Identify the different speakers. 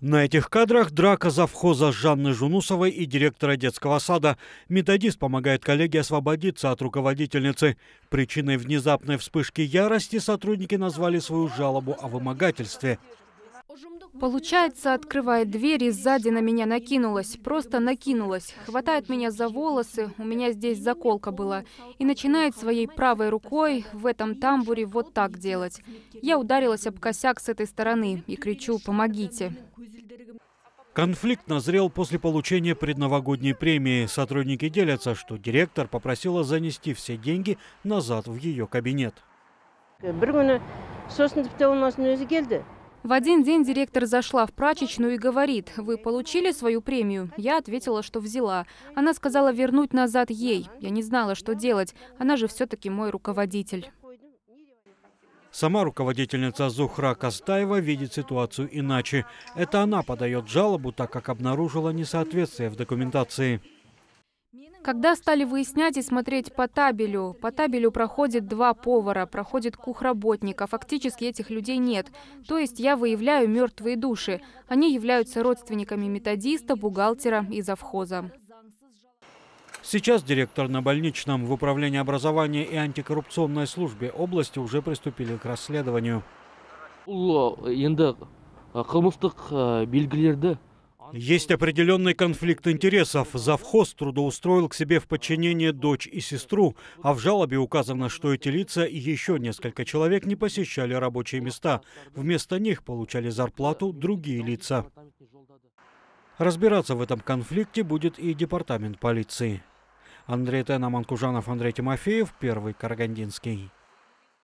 Speaker 1: На этих кадрах драка завхоза Жанны Жунусовой и директора детского сада. Методист помогает коллеге освободиться от руководительницы. Причиной внезапной вспышки ярости сотрудники назвали свою жалобу о вымогательстве.
Speaker 2: Получается, открывает дверь и сзади на меня накинулась, просто накинулась. Хватает меня за волосы, у меня здесь заколка была, и начинает своей правой рукой в этом тамбуре вот так делать. Я ударилась об косяк с этой стороны и кричу «помогите».
Speaker 1: Конфликт назрел после получения предновогодней премии. Сотрудники делятся, что директор попросила занести все деньги назад в ее кабинет.
Speaker 2: В один день директор зашла в прачечную и говорит, «Вы получили свою премию?» Я ответила, что взяла. Она сказала вернуть назад ей. Я не знала, что делать. Она же все-таки мой руководитель.
Speaker 1: Сама руководительница Зухра Кастаева видит ситуацию иначе. Это она подает жалобу, так как обнаружила несоответствие в документации.
Speaker 2: Когда стали выяснять и смотреть по табелю, по табелю проходит два повара, проходит кухработника, фактически этих людей нет. То есть я выявляю мертвые души. Они являются родственниками методиста, бухгалтера и завхоза.
Speaker 1: Сейчас директор на больничном в Управлении образования и антикоррупционной службе области уже приступили к расследованию. Э, э, есть определенный конфликт интересов. Завхоз трудоустроил к себе в подчинение дочь и сестру, а в жалобе указано, что эти лица и еще несколько человек не посещали рабочие места. Вместо них получали зарплату другие лица. Разбираться в этом конфликте будет и департамент полиции. Андрей Тена, Манкужанов, Андрей Тимофеев, Первый Карагандинский.